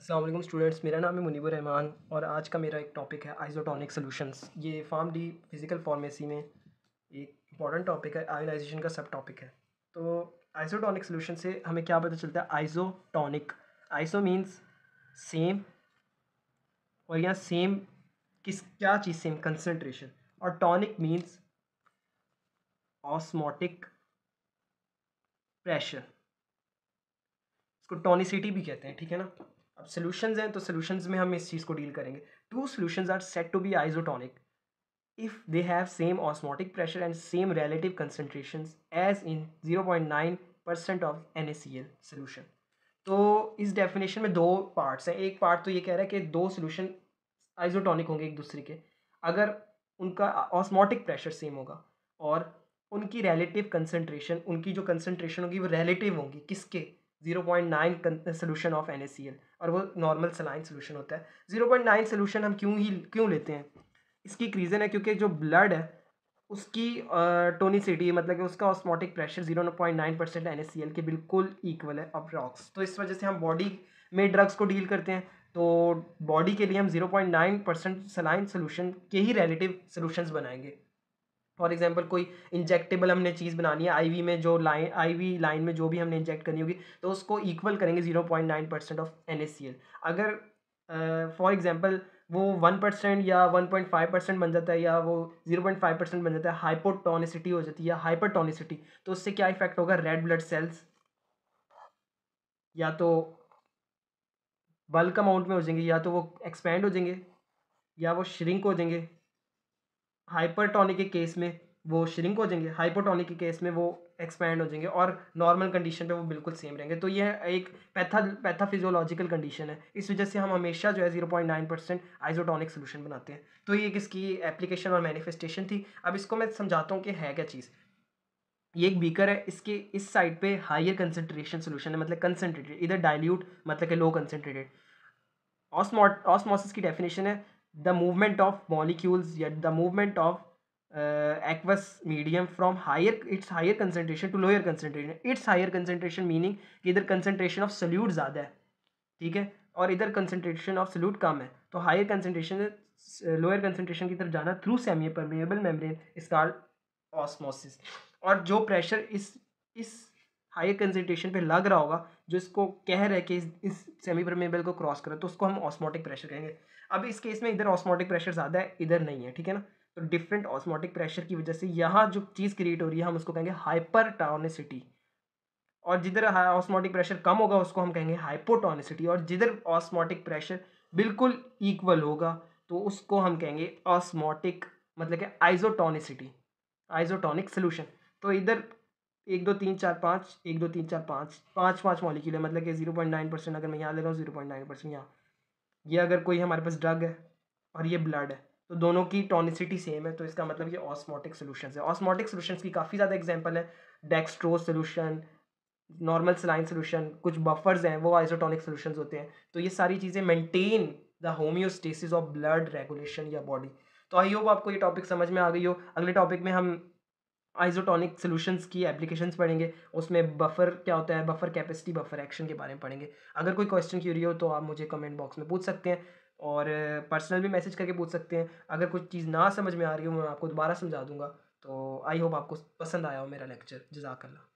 Aslam students मेरा नाम है मुनीबर रहमान और आज का मेरा एक टॉपिक है आइजोटॉनिक सॉल्यूशंस ये फार्म डी फिज़िकल फार्मेसी में एक इंपॉर्टेंट टॉपिक है आयोनाइजेशन का सब टॉपिक है तो आइसोटॉनिक सोल्यूशन से हमें क्या पता चलता है आइजोटॉनिक आइसो मीन्स सेम और यहाँ सेम किस क्या चीज़ सेम कंसनट्रेशन और टॉनिक मीन्स ऑस्मोटिक प्रेशर इसको टॉनिसिटी भी कहते हैं ठीक है ना अब सोल्यूशन हैं तो सोल्यूशंस में हम इस चीज़ को डील करेंगे two solutions are set to be isotonic if they have same pressure and same relative concentration as in zero point nine percent of N A C L solution तो इस definition में दो parts हैं एक part तो ये कह रहा है कि दो सोल्यूशन आइजोटॉनिक होंगे एक दूसरे के अगर उनका ऑस्मोटिक प्रेशर सेम होगा और उनकी रिलेटिव कंसनट्रेशन उनकी जो कंसनट्रेशन होगी वो रिलेटिव होंगी किसके zero point nine solution of N और वो नॉर्मल सलाइन सोल्यूशन होता है जीरो पॉइंट नाइन सोल्यूशन हम क्यों ही क्यों लेते हैं इसकी एक रीज़न है क्योंकि जो ब्लड है उसकी टोनीसिटी मतलब कि उसका osmotic pressure zero point nine percent N के बिल्कुल इक्वल है रॉक्स तो इस वजह से हम बॉडी में ड्रग्स को डील करते हैं तो बॉडी के लिए हम zero point nine percent saline solution के ही रिलेटिव सोलूशन बनाएंगे फॉर एग्जाम्पल कोई इंजेक्टेबल हमने चीज़ बनानी है आईवी में जो लाइन आईवी लाइन में जो भी हमने इंजेक्ट करनी होगी तो उसको इक्वल करेंगे zero point nine percent of N अगर फॉर uh, एग्जाम्पल वो वन परसेंट या वन पॉइंट फाइव परसेंट बन जाता है या वो जीरो पॉइंट फाइव परसेंट बन जाता है हाइपोटोनिसिटी हो जाती है या हाइपरटोनिसिटी तो उससे क्या इफेक्ट होगा रेड ब्लड सेल्स या तो बल्क अमाउंट में हो जाएंगे या तो वो एक्सपेंड हो जाएंगे या वो श्रिंक हो जाएंगे हाइपरटोनिक के केस में वो श्रिंक हो जाएंगे हाइपोटोनिक के केस में वो एक्सपैंड हो जाएंगे और नॉर्मल कंडीशन पे वो बिल्कुल सेम रहेंगे तो ये एक पैथा पैथाफिजियोलॉजिकल कंडीशन है इस वजह से हम हमेशा जो है zero point nine percent isotonic solution बनाते हैं तो ये इसकी एप्लीकेशन और मैनिफेस्टेशन थी अब इसको मैं समझाता हूँ कि है क्या चीज़ ये एक बीकर है इसके इस साइड पर हाइयर कंसनट्रेशन सोल्यूशन है मतलब कंसनट्रेटेड इधर डायल्यूट मतलब कि लो कंसनट्रेटेड ऑस्मोसिस की डेफिनेशन है द मूवमेंट ऑफ मॉलिक्यूल्स या the movement of aqueous medium from higher its higher concentration to lower concentration its higher concentration meaning इधर कंसनट्रेशन ऑफ सल्यूट ज़्यादा है ठीक है और इधर कंसेंट्रेशन ऑफ सल्यूट कम है तो हायर कंसेंट्रेशन लोअर कंसेंट्रेशन की तरफ जाना थ्रू सेमी परमेबल इस इसका ऑसमोसिस और जो प्रेशर इस इस हाई कंसेंट्रेशन पे लग रहा होगा जो इसको कह रहे कि इस, सेमी परमेबल को क्रॉस करें तो उसको हम ऑस्मोटिक प्रेशर कहेंगे अब इस केस में इधर ऑस्मोटिक प्रेशर ज़्यादा है इधर नहीं है ठीक है ना तो डिफरेंट ऑस्मोटिक प्रेशर की वजह से यहाँ जो चीज़ क्रिएट हो रही है हम उसको कहेंगे हाइपर और जिधर ऑस्मोटिक प्रेशर कम होगा उसको हम कहेंगे हाइपोटॉनिसिटी और जिधर ऑस्मोटिक प्रेशर बिल्कुल इक्वल होगा तो उसको हम कहेंगे ऑस्मोटिक मतलब कि आइजोटॉनिसिटी आइजोटोनिक सोल्यूशन तो इधर एक दो तीन चार पाँच एक दो तीन चार पाँच पाँच पाँच मॉलिक्यूल है मतलब कि जीरो पॉइंट नाइन परसेंट अगर मैं यहाँ ले रहा हूँ जीरो पॉइंट नाइन परसेंट यहाँ ये अगर कोई हमारे पास ड्रग है और ये ब्लड है तो दोनों की टॉनिसिटी सेम है तो इसका मतलब ये ऑस्मोटिक सोल्यूशन है ऑस्मोटिक सोल्यूशन की काफ़ी ज़्यादा एग्जाम्पल है dextro solution normal saline solution कुछ बफर्स हैं वो आइसोटोनिक सोल्यूशन होते हैं तो ये सारी चीज़ें maintain the homeostasis of blood regulation या बॉडी तो आई होप आपको ये टॉपिक समझ में आ गई हो अगले टॉपिक में हम आइजोटॉनिक सोल्यूशंस की एप्लीकेशंस पढ़ेंगे उसमें बफर क्या होता है बफर कैपेसिटी बफर एक्शन के बारे में पढ़ेंगे अगर कोई क्वेश्चन क्यूरी हो तो आप मुझे कमेंट बॉक्स में पूछ सकते हैं और पर्सनल भी मैसेज करके पूछ सकते हैं अगर कुछ चीज़ ना समझ में आ रही हो मैं आपको दोबारा समझा दूंगा तो आई होप आपको पसंद आया हो मेरा लेक्चर जजाकल्ला